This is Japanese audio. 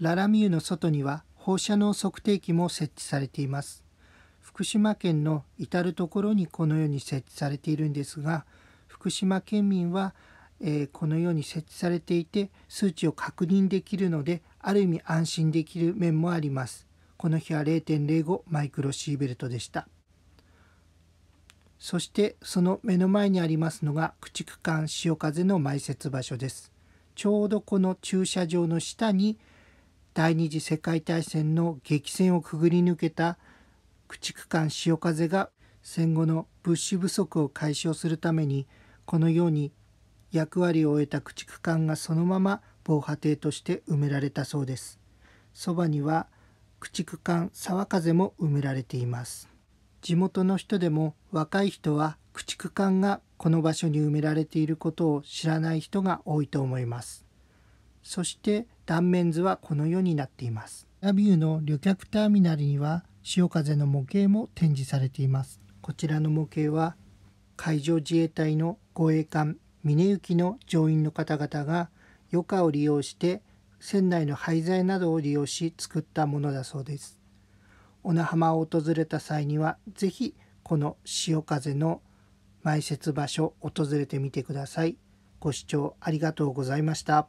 ララミューの外には放射能測定器も設置されています。福島県の至る所にこのように設置されているんですが福島県民は、えー、このように設置されていて数値を確認できるのである意味安心できる面もあります。この日は0.05マイクロシーベルトでした。そしてその目の前にありますのが駆逐艦潮風の埋設場所です。ちょうどこの駐車場の下に第二次世界大戦の激戦をくぐり抜けた駆逐艦潮風が戦後の物資不足を解消するためにこのように役割を終えた駆逐艦がそのまま防波堤として埋められたそうですそばには駆逐艦沢風も埋められています地元の人でも若い人は駆逐艦がこの場所に埋められていることを知らない人が多いと思いますそして断面図はこのようになっています。ラビューの旅客ターミナルには潮風の模型も展示されています。こちらの模型は海上自衛隊の護衛艦峰行きの乗員の方々が余暇を利用して船内の廃材などを利用し作ったものだそうです。小名浜を訪れた際には是非この潮風の埋設場所を訪れてみてください。ご視聴ありがとうございました。